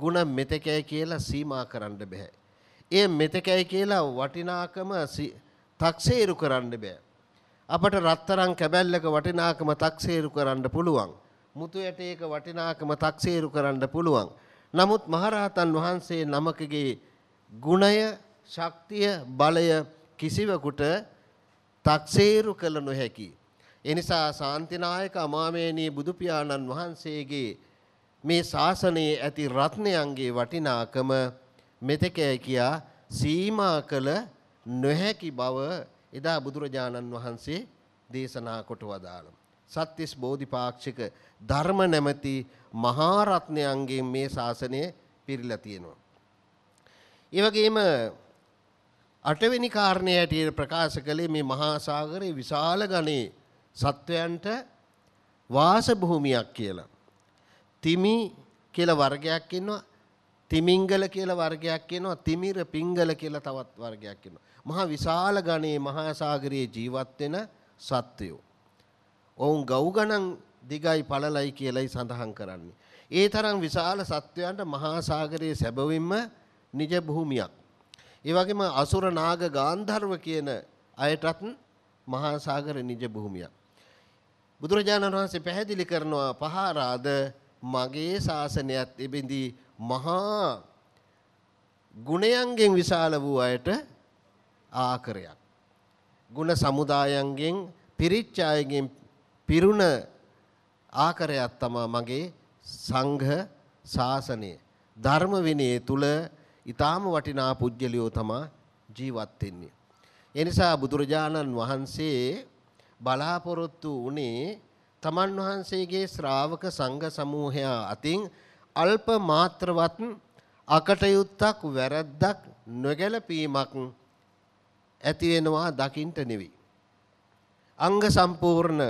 ಗುಣ මෙතකයි කියලා සීමා කරන්න බෑ. ඒ මෙතකයි කියලා වටිනාකම තක්සේරු කරන්න බෑ. අපට රත්තරන් කැබැල්ලක වටිනාකම තක්සේරු කරන්න පුළුවන්. මුතු යටේක වටිනාකම තක්සේරු කරන්න පුළුවන්. නමුත් මහරහතන් වහන්සේ නමකගේ ගුණය, ශක්තිය, බලය කිසිවෙකුට තක්සේරු කළ නොහැකි. එනිසා සාන්තිනායක අමාමේනී බුදු පියාණන් වහන්සේගේ මේ ශාසනයේ ඇති රත්නයන්ගේ වටිනාකම මෙතෙකයි කියා සීමා කළ නොහැකි බව එදා බුදුරජාණන් වහන්සේ දේශනා කොට වදාළා. සත්‍තිස් බෝධිපාක්ෂික ධර්ම නැමැති මහා රත්නයන්ගෙන් මේ ශාසනය පිරීලා තියෙනවා. ඒ වගේම අටවෙනි කාරණය හැටියට ප්‍රකාශ කළේ මේ මහා සාගරේ විශාල ගණේ සත්වයන්ට වාස භූමියක් කියලා. තිමි කියලා වර්ගයක් ඉන්නවා. තිමිංගල කියලා වර්ගයක් ඉන්නවා. තිමිර පිංගල කියලා තවත් වර්ගයක් ඉන්නවා. මහා විශාල ගණේ මහා සාගරයේ ජීවත් වෙන සත්වයෝ. ඔවුන් ගව් ගණන් දිගයි පළලයි කියලයි සඳහන් කරන්නේ. ඒ තරම් විශාල සත්වයන්ට මහා සාගරයේ සැබවින්ම නිජ භූමියක්. ඒ වගේම අසුර නාග ගාන්ධර්ව කියන අයටත් මහා සාගර නිජ භූමියක්. බුදුරජාණන් වහන්සේ පැහැදිලි කරනවා පහාරාද මගේ ශාසනයත් එබිඳි මහා ගුණයන්ගෙන් විශාල වූ අයට ආකරයක්. ගුණ සමුදායන්ගෙන් පිරිච්ච අයගෙන් පිරුණ ආකරයක් තමයි මගේ සංඝ ශාසනය. ධර්ම විනය තුල ඊටාම වටිනා පුජ්‍යලියෝ තමා ජීවත් වෙන්නේ. ඒ නිසා බුදුරජාණන් වහන්සේ බලාපොරොත්තු වුණේ තමන් වහන්සේගේ ශ්‍රාවක සංඝ සමූහයා අතින් අල්ප මාත්‍රවත් අකටයුත්තක් වැරද්දක් නොගැලපීමක් ඇති වෙනවා දකින්ට නෙවෙයි. අංග සම්පූර්ණ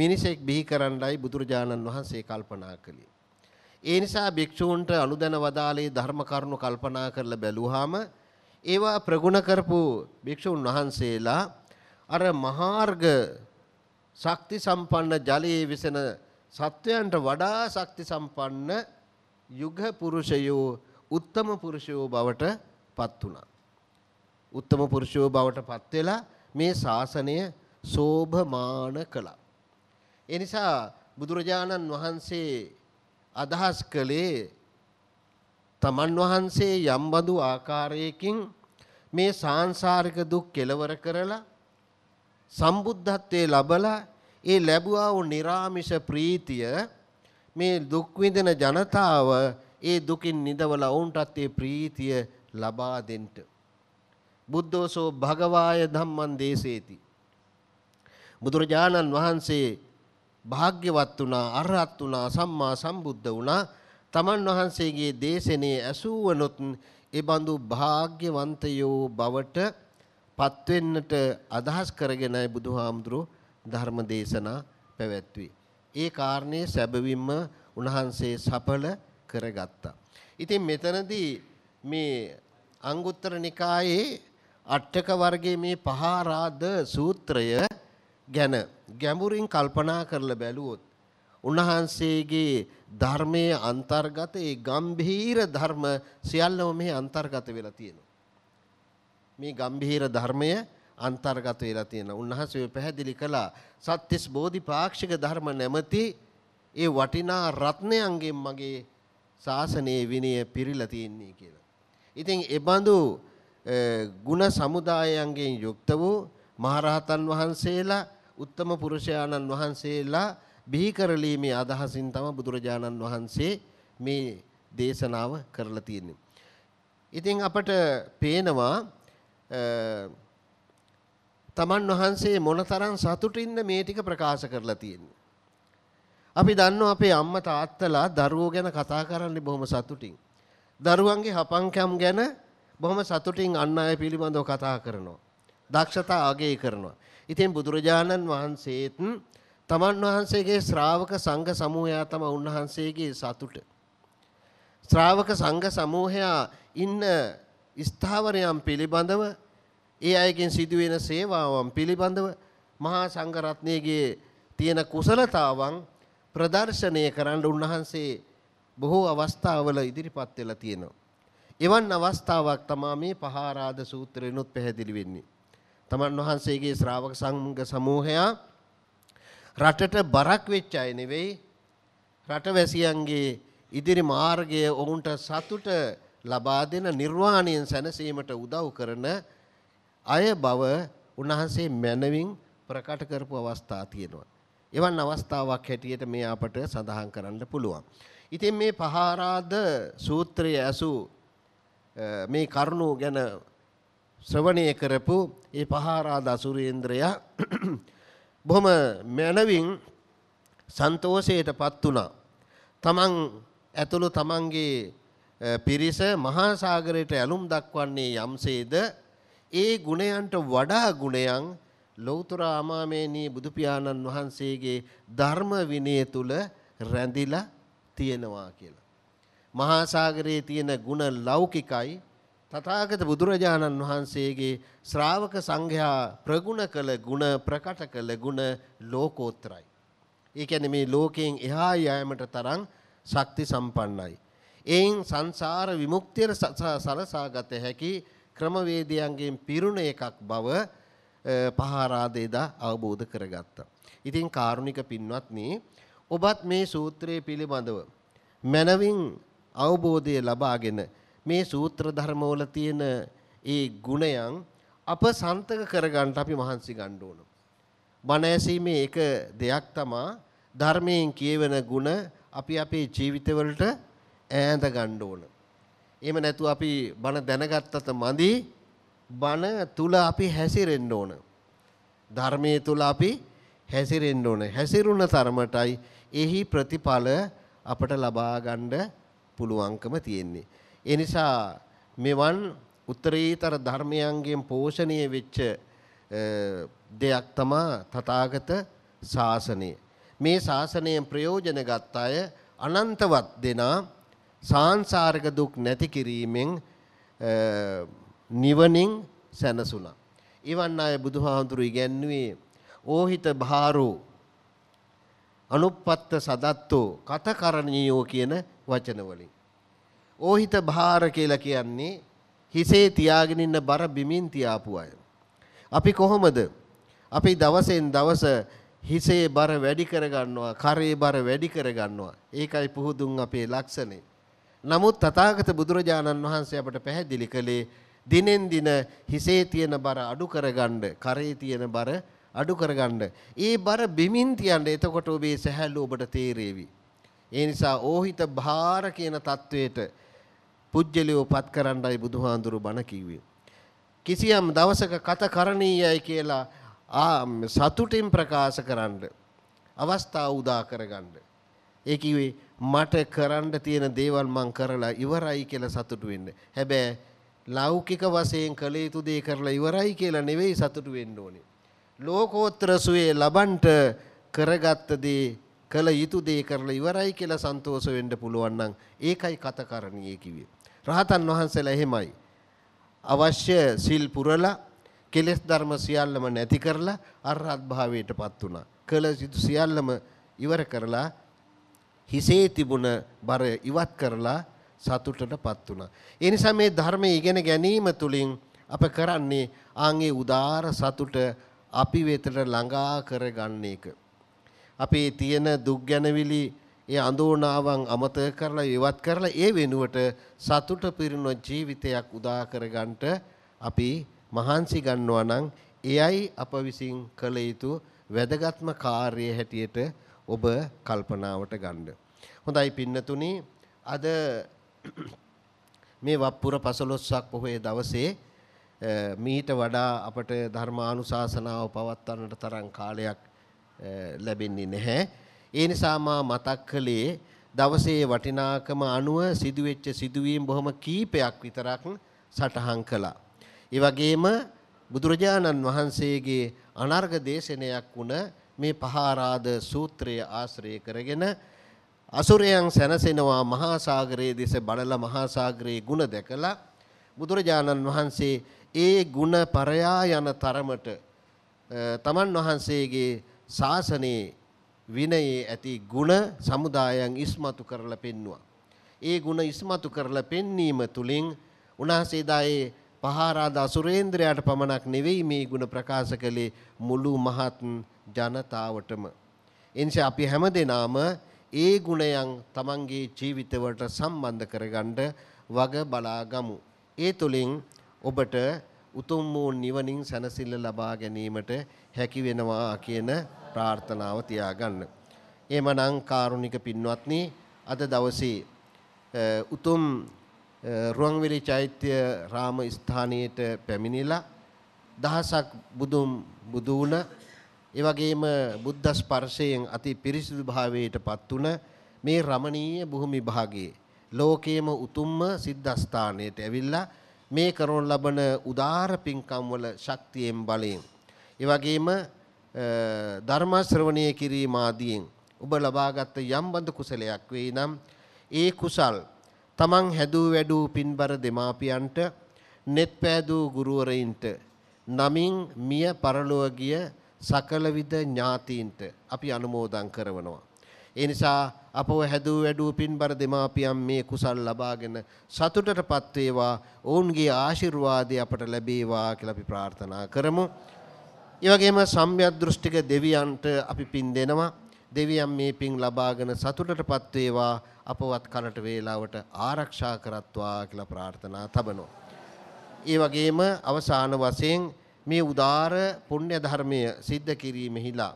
මිනිසෙක් බිහි කරන්නයි බුදුරජාණන් වහන්සේ කල්පනා කළේ. ඒ නිසා භික්ෂූන්ට අනුදැන වදාළේ ධර්ම කරුණු කල්පනා කරලා බැලුවාම ඒවා ප්‍රගුණ කරපු භික්ෂූන් වහන්සේලා අර මහාර්ග ශක්ති සම්පන්න ජලයේ විසෙන සත්වයන්ට වඩා ශක්ති සම්පන්න යුග පුරුෂයෝ උත්තම පුරුෂයෝ බවට පත් වුණා. උත්තම පුරුෂයෝ බවට පත් වෙලා මේ ශාසනය සෝභමාන කළා. ඒ නිසා බුදුරජාණන් වහන්සේ අදහස් කළේ තමන් වහන්සේ යම්බඳු ආකාරයකින් මේ සාංශාරික දුක් කෙලවර කරලා සම්බුද්ධත්වයේ ලබලා ඒ ලැබුවා වූ निराமிෂ ප්‍රීතිය මේ දුක් විඳින ජනතාව ඒ දුකින් නිදවලා ඔවුන්ටත් ඒ ප්‍රීතිය ලබා දෙන්න බුද්ධෝසෝ භගවාය ධම්මං දේසේති බුදුරජාණන් වහන්සේ භාග්‍යවත් වුණා අරහත් වුණා සම්මා සම්බුද්ධ වුණා තමන් වහන්සේගේ දේශනේ ඇසූවනොත් ඒ බඳු භාග්‍යවන්තයෝ බවට පත්වෙන්නට අදහස් කරගෙනයි බුදුහාමුදුරු ධර්ම දේශනා පැවැත්වුවේ. ඒ කාරණේ සැබවින්ම උන්වහන්සේ සඵල කරගත්තා. ඉතින් මෙතනදී මේ අංගුත්තර නිකායේ අට්ඨක වර්ගයේ මේ පහාරාද සූත්‍රය ගැන ගැඹුරින් කල්පනා කරලා බැලුවොත් උන්වහන්සේගේ ධර්මයේ අන්තර්ගත ඒ ගම්භීර ධර්ම සියල්ලම මේ අන්තර්ගත වෙලා තියෙනවා. මේ ගම්භීර ධර්මය අන්තර්ගත වෙලා තියෙනවා. උන්වහන්සේ පැහැදිලි කළා සත්‍යස් බෝධිපාක්ෂික ධර්ම නැමැති ඒ වටිනා රත්නයන්ගෙන් මගේ ශාසනයේ විනය පිරීලා තියෙන්නේ කියලා. ඉතින් එබඳු ಗುಣ සමුදායන්ගෙන් යුක්ත වූ මහරහතන් වහන්සේලා උත්තම පුරුෂයාණන් වහන්සේලා බිහි කරලීමේ අදහසින් තමයි බුදුරජාණන් වහන්සේ මේ දේශනාව කරලා තියෙන්නේ. ඉතින් අපට පේනවා තමන් වහන්සේ මොනතරම් සතුටින්ද මේ ටික ප්‍රකාශ කරලා තියෙන්නේ. අපි දන්නවා අපේ අම්මා තාත්තලා දරුවෝ ගැන කතා කරන්නේ බොහොම සතුටින්. දරුවන්ගේ හපංකම් ගැන බොහොම සතුටින් අන් අය පිළිබඳව කතා කරනවා. දක්ෂතා අගය කරනවා. ඉතින් බුදුරජාණන් වහන්සේත් තමන් වහන්සේගේ ශ්‍රාවක සංඝ සමූහයා තම උන්වහන්සේගේ සතුට. ශ්‍රාවක සංඝ සමූහයා ඉන්න ස්ථාවරයන් පිළිබඳව ඒ අයගෙන් සිදුවෙන සේවාවන් පිළිබඳව මහා සංඝ රත්නයේගේ තියෙන කුසලතාවන් ප්‍රදර්ශනය කරන්න උන්වහන්සේ බොහෝ අවස්ථාවල ඉදිරිපත් වෙලා තියෙනවා. එවන් අවස්ථාවක් තමයි මේ පහාරාද සූත්‍රෙනොත් පැහැදිලි වෙන්නේ. තමන් වහන්සේගේ ශ්‍රාවක සංඝ සමූහයා රටට බරක් වෙච්ච අය නෙවෙයි රටවැසියන්ගේ ඉදිරි මාර්ගය ඔවුන්ට සතුට ලබා දෙන නිර්වාණයෙන් සැනසීමට උදව් කරන අය බව උන්වහන්සේ මැනවින් ප්‍රකට කරපු අවස්ථා තියෙනවා. එවන් අවස්ථාවක් හැටියට මේ අපට සඳහන් කරන්න පුළුවන්. ඉතින් මේ පහාරාද සූත්‍රයේ ඇසු මේ කරුණු ගැන ශ්‍රවණය කරපු ඒ පහාරාද අසුරේන්ද්‍රයා බොහොම මැනවින් සන්තෝෂයටපත් වුණා. තමන් ඇතුළු තමන්ගේ පිරිස මහා සාගරයට ඇලුම් දක්වන්නේ යම්සේද ඒ ගුණයන්ට වඩා ගුණයන් ලෞතර ආමාමේනී බුදු පියාණන් වහන්සේගේ ධර්ම විනය තුල රැඳිලා තියෙනවා කියලා. මහා සාගරයේ තියෙන ಗುಣ ලෞකිකයි තථාගත බුදුරජාණන් වහන්සේගේ ශ්‍රාවක සංඝයා ප්‍රගුණ කළ ಗುಣ ප්‍රකට කළ ಗುಣ ලෝකෝත්තරයි. ඒ කියන්නේ මේ ලෝකයෙන් එහා යෑමට තරම් ශක්ති සම්පන්නයි. එයින් සංසාර විමුක්තිය සලසා ගත හැකි ක්‍රමවේදයන්ගෙන් පිරුණ එකක් බව පහරාදේදා අවබෝධ කරගත්තා. ඉතින් කාරුණික පින්වත්නි ඔබත් මේ සූත්‍රයේ පිළිබඳව මනවින් අවබෝධය ලබාගෙන මේ සූත්‍ර ධර්මවල තියෙන ඒ ගුණයන් අප සන්තක කරගන්න අපි මහන්සි ගන්න ඕන. බණ ඇසීමේ එක දෙයක් තමා ධර්මයෙන් කියවෙන ගුණ අපි අපේ ජීවිතවලට ඈඳ ගන්න ඕන. එහෙම නැතුව අපි බණ දැනගත්තත මදි බණ තුල අපි හැසිරෙන්න ඕන. ධර්මයේ තුල අපි හැසිරෙන්න ඕන. හැසිරුණ තරමටයි එහි ප්‍රතිඵල අපට ලබා ගන්න පුළුවන්කම තියෙන්නේ. ඒ නිසා මෙවන් උත්තරීතර ධර්මයන්ගෙන් පෝෂණය වෙච්ච දෙයක් තමා තථාගත ශාසනය. මේ ශාසනයෙන් ප්‍රයෝජන ගත් අය අනන්තවත් දෙනා සාංසාරික දුක් නැති කිරීමෙන් නිවනින් සැනසුණා. එවන් අය බුදුහාඳුරු ඉගැන්වුවේ ඕහිත භාරෝ අනුපත්ත සදත්තෝ කතකරණියෝ කියන වචන වලින්. ඕහිත භාර කියලා කියන්නේ හිසේ තියාගෙන ඉන්න බර බිමින් තියාපු අය. අපි කොහොමද? අපි දවසෙන් දවස හිසේ බර වැඩි කරගන්නවා, කරේ බර වැඩි කරගන්නවා. ඒකයි පුහුදුන් අපේ ලක්ෂණය. නමුත් තථාගත බුදුරජාණන් වහන්සේ අපට පැහැදිලි කළේ දිනෙන් දින හිසේ තියෙන බර අඩු කරගන්න, කරේ තියෙන බර අඩු කරගන්න. ඒ බර බිමින් තියන්න. එතකොට ඔබේ සැහැල්ලු ඔබට තේරෙවි. ඒ නිසා ඕහිත භාර කියන தത്വයට පුජ්‍යලියෝ පත් කරන්නයි බුදුහාඳුරු බණ කිව්වේ. කිසියම් දවසක කත කරණීයයි කියලා සතුටින් ප්‍රකාශ කරන්න අවස්ථා උදා කරගන්න. ඒ කිව්වේ මට කරන්න තියෙන දේවල් මං කරලා ඉවරයි කියලා සතුටු වෙන්න. හැබැයි ලෞකික වශයෙන් කළ යුතු දේ කරලා ඉවරයි කියලා නෙවෙයි සතුටු වෙන්න ඕනේ. ලෝකෝත්තර සුවේ ලබන්ට කරගත්ත දේ කළ යුතු දේ කරලා ඉවරයි කියලා සන්තෝෂ වෙන්න පුළුවන් නම් ඒකයි කතකරණියේ කිව්වේ. රහතන් වහන්සේලා එහෙමයි. අවශ්‍ය සිල් පුරලා කෙලෙස් ධර්ම සියල්ලම නැති කරලා අරහත් භාවයටපත් වුණා. කළ සිදු සියල්ලම ඉවර කරලා හිසේ තිබුණ බර ඉවත් කරලා සතුටටපත් වුණා. ඒ නිසා මේ ධර්මයේ ඉගෙන ගැනීම තුලින් අප කරන්නේ ආන්ගේ උදාාර සතුට අපි වෙතට ළඟා කරගන්න එක. අපේ තියෙන දුක් ගැනවිලි ඒ අඳෝනාවන් අමතක කරලා ඉවත් කරලා ඒ වෙනුවට සතුට පිරුණ ජීවිතයක් උදා කරගන්නට අපි මහන්සි ගන්නවා නම් එයයි අප විසින් කළ යුතු වැදගත්ම කාර්යය හැටියට ඔබ කල්පනාවට ගන්න. හොඳයි පින්නතුනි අද මේ වප්පුර 15ක් පොහේ දවසේ මීට වඩා අපට ධර්මානුශාසනාව පවත්වන්නට තරම් කාලයක් ලැබෙන්නේ නැහැ. ඒ නිසා මා මතක් කළේ දවසේ වටිනාකම අනුව සිදුවෙච්ච සිදුවීම් බොහොම කීපයක් විතරක් සටහන් කළා. ඒ වගේම බුදුරජාණන් වහන්සේගේ අනර්ග දේශනයක් වුණ මේ පහාරාද සූත්‍රය ආශ්‍රය කරගෙන අසුරයන් සැනසෙනවා මහා සාගරයේ දෙස බලලා මහා සාගරයේ ಗುಣ දැකලා බුදුරජාණන් වහන්සේ ඒ ಗುಣ පරයා යන තරමට තමන් වහන්සේගේ ශාසනයේ විනයේ ඇති ಗುಣ සමුදායන් ඉස්මතු කරලා පෙන්නවා. ඒ ಗುಣ ඉස්මතු කරලා පෙන්වීම තුලින් උන්වහන්සේදායේ පහාරාදා සුරේන්ද්‍රයාට පමණක් නෙවෙයි මේ ಗುಣ ප්‍රකාශ කළේ මුළු මහත් ජනතාවටම. එනිසා අපි හැමදෙනාම ඒ ගුණයන් Tamanගේ ජීවිතවලට සම්බන්ධ කරගන්න වග බලා ගමු. ඒ තුලින් ඔබට උතුම් වූ නිවනින් සැනසෙල්ල ලබා ගැනීමට හැකි වෙනවා කියන ප්‍රාර්ථනාව තියාගන්න. එමනම් කාරුණික පින්වත්නි අද දවසේ උතුම් රුවන්වැලි චෛත්‍ය රාම ස්ථානයට පැමිණිලා දහසක් බුදුම් බුදු වුණ ඒ වගේම බුද්ධ ස්පර්ශයෙන් අති පිරිසිදු භාවයටපත් උන මේ රමණීය භූමි භාගයේ ලෝකයේම උතුම්ම සිද්ධාස්ථානයට ඇවිල්ලා මේ කරන ලබන උදාාර පින්කම් වල ශක්තියෙන් බලයෙන් ඒ වගේම ධර්ම ශ්‍රවණය කිරීම ආදීන් ඔබ ලබාගත් යම්බඳු කුසලයක් වේ නම් ඒ කුසල් තමන් හැදූ වැඩූ පින්බර දෙමාපියන්ට net පෑදූ ගුරුවරයින්ට නමින් මිය පරලොව ගිය සකලවිද ඥාතීන්ට අපි අනුමෝදන් කරනවා. ඒ නිසා අපව හැදූ වැඩූ පින්බර දෙමාපියන් මේ කුසල් ලබාගෙන සතුටටපත් වේවා. ඔවුන්ගේ ආශිර්වාදය අපට ලැබේවා කියලා අපි ප්‍රාර්ථනා කරමු. ඒ වගේම සම්්‍යද්දෘෂ්ටික දෙවියන්ට අපි පින් දෙනවා. දෙවියන් මේ පින් ලබාගෙන සතුටටපත් වේවා අපවත් කලට වේලාවට ආරක්ෂා කරත්වා කියලා ප්‍රාර්ථනා තබනවා. ඒ වගේම අවසාන වශයෙන් මේ උදාර පුණ්‍ය ධර්මය સિદ્ધ කිරීමෙහිලා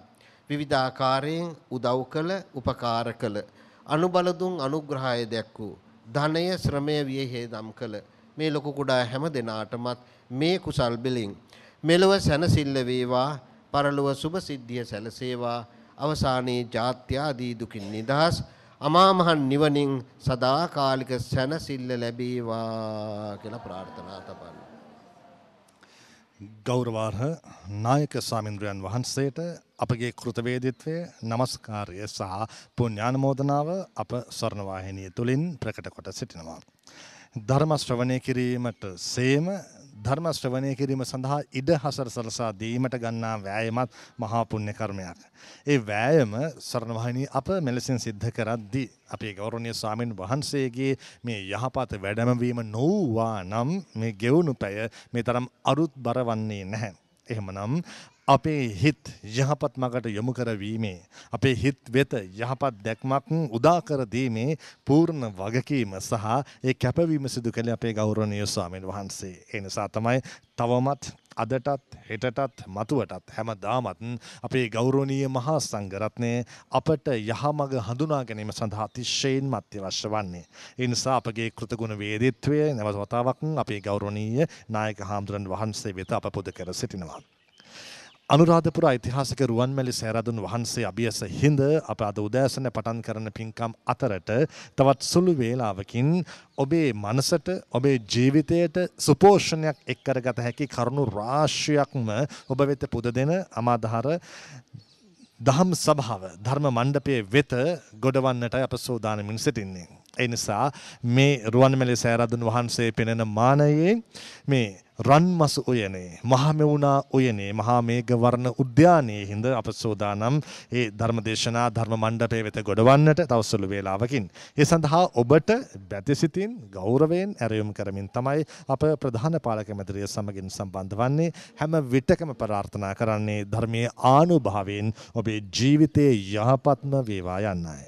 විවිධාකාරයෙන් උදව් කළ උපකාර කළ අනුබල දුන් අනුග්‍රහය දැක්වූ ධනය ශ්‍රමය විය හේදම් කළ මේ ලොකු කුඩා හැම දෙනාටමත් මේ කුසල් බෙලින් මෙලොව සැනසෙල්ල වේවා, පරලොව සුභ සිද්ධිය සැලසේවා. අවසානයේ ජාත්‍යාදී දුකින් නිදහස් අමාමහන් නිවනින් සදාකාලික සැනසෙල්ල ලැබේවා කියලා ප්‍රාර්ථනා තබන්න. ගෞරවාර්හ නායක ස්වාමින්ද්‍රයන් වහන්සේට අපගේ කෘතවේදිත්වය নমස්කාරය සහ පුණ්‍යානුමෝදනාව අප ස්වර්ණ වාහිනිය තුලින් ප්‍රකට කොට සිටිනවා. ධර්ම ශ්‍රවණය කිරීමට සේම ධර්ම ශ්‍රවණය කිරීම සඳහා ඉඩ හසර සලසා දීමට ගන්නා වෑයමත් මහා පුණ්‍ය කර්මයක්. ඒ වෑයම සරණ වහිනී අප මෙලෙසින් සිද්ධ කරද්දී අපේ ගෞරවනීය ස්වාමින් වහන්සේගේ මේ යහපත වැඩමවීම නොවුවා නම් මේ ගෙවුණු පැය මේ තරම් අරුත් බර වන්නේ නැහැ. එහෙමනම් අපේ හිත් යහපත් මගට යොමු කරවීමේ අපේ හිත් වෙත යහපත් දැක්මක් උදා කර දීමේ පූර්ණ වගකීම සහ ඒ කැපවීම සිදු කළේ අපේ ගෞරවනීය ස්වාමීන් වහන්සේ. ඒ නිසා තමයි තවමත් අදටත් හෙටටත් මතුවටත් හැමදාමත් අපේ ගෞරවනීය මහා සංඝරත්නය අපට යහමඟ හඳුනා ගැනීම සඳහා අතිශයින් අත්‍යවශ්‍ය වන්නේ. ඒ නිසා අපගේ කෘතගුණ වේදිත්වය නැවත වතාවක් අපේ ගෞරවනීය නායක හාමුදුරන් වහන්සේ වෙත අප පුද කර සිටිනවා. අනුරාධපුර ඓතිහාසික රුවන්මැලි සෑරදුන් වහන්සේ අභියස හිඳ අප අද උදෑසන පටන් කරන පින්කම් අතරට තවත් සුළු වේලාවකින් ඔබේ මනසට ඔබේ ජීවිතයට සුපෝෂණයක් එක් කරගත හැකි කරුණු රාශියක්ම ඔබ වෙත පුද දෙන අමාදහර දහම් සභාව ධර්ම මණ්ඩපයේ වෙත ගොඩවන්නට අප සූදානමින් සිටින්නේ. එනිසා මේ රුවන්මැලි සෑරදන් වහන්සේ පෙනෙන මානයේ මේ රන්මසු උයනේ මහමෙවුනා උයනේ මහා මේඝ වර්ණ උද්‍යානයේ හිඳ අප සෝදානම් ඒ ධර්මදේශනා ධර්ම මණ්ඩපයේ වෙත ගොඩවන්නට තවසළු වේලාවකින් ඒ සඳහා ඔබට බැතිසිතින් ගෞරවයෙන් ඇරයුම් කරමින් තමයි අප ප්‍රධාන පාලක මැදිරිය සමගින් සම්බන්ධ වන්නේ හැම විටකම ප්‍රාර්ථනා කරන්නේ ධර්මයේ ආනුභාවයෙන් ඔබේ ජීවිතයේ යහපත්ම වේවා යන්නයි